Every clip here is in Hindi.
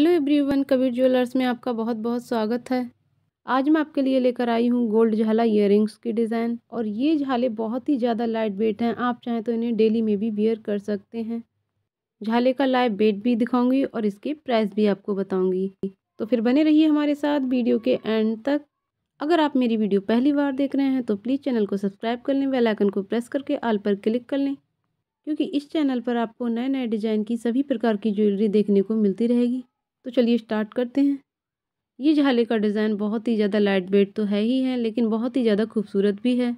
हेलो एवरीवन कबीर ज्वेलर्स में आपका बहुत बहुत स्वागत है आज मैं आपके लिए लेकर आई हूँ गोल्ड झाला इयर की डिज़ाइन और ये झाले बहुत ही ज़्यादा लाइट वेट हैं आप चाहें तो इन्हें डेली में भी बियर कर सकते हैं झाले का लाइव वेट भी दिखाऊंगी और इसके प्राइस भी आपको बताऊंगी तो फिर बने रहिए हमारे साथ वीडियो के एंड तक अगर आप मेरी वीडियो पहली बार देख रहे हैं तो प्लीज़ चैनल को सब्सक्राइब कर लें बेलाइकन आइकन को प्रेस करके आल पर क्लिक कर लें क्योंकि इस चैनल पर आपको नए नए डिज़ाइन की सभी प्रकार की ज्वेलरी देखने को मिलती रहेगी तो चलिए स्टार्ट करते हैं ये झाले का डिज़ाइन बहुत ही ज़्यादा लाइट वेट तो है ही है लेकिन बहुत ही ज़्यादा खूबसूरत भी है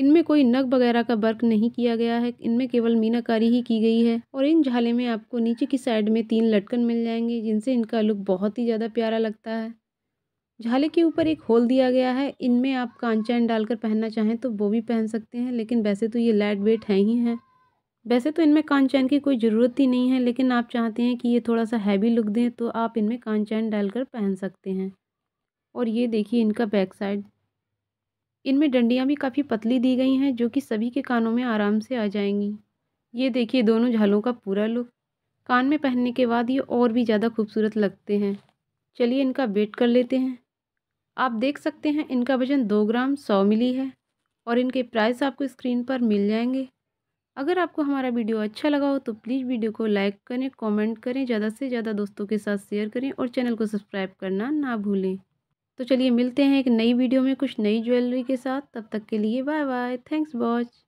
इनमें कोई नग वगैरह का वर्क नहीं किया गया है इनमें केवल मीनाकारी ही की गई है और इन झाले में आपको नीचे की साइड में तीन लटकन मिल जाएंगे जिनसे इनका लुक बहुत ही ज़्यादा प्यारा लगता है झाले के ऊपर एक होल दिया गया है इनमें आप कांचैन डालकर पहनना चाहें तो वो भी पहन सकते हैं लेकिन वैसे तो ये लाइट वेट हैं ही हैं वैसे तो इनमें कान चैन की कोई ज़रूरत ही नहीं है लेकिन आप चाहते हैं कि ये थोड़ा सा हैवी लुक दें तो आप इनमें कान चैन डालकर पहन सकते हैं और ये देखिए इनका बैक साइड इनमें डंडियाँ भी काफ़ी पतली दी गई हैं जो कि सभी के कानों में आराम से आ जाएंगी ये देखिए दोनों झालों का पूरा लुक कान में पहनने के बाद ये और भी ज़्यादा खूबसूरत लगते हैं चलिए इनका वेट कर लेते हैं आप देख सकते हैं इनका वज़न दो ग्राम सौ मिली है और इनके प्राइस आपको स्क्रीन पर मिल जाएंगे अगर आपको हमारा वीडियो अच्छा लगा हो तो प्लीज़ वीडियो को लाइक करें कमेंट करें ज़्यादा से ज़्यादा दोस्तों के साथ शेयर करें और चैनल को सब्सक्राइब करना ना भूलें तो चलिए मिलते हैं एक नई वीडियो में कुछ नई ज्वेलरी के साथ तब तक के लिए बाय बाय थैंक्स वॉच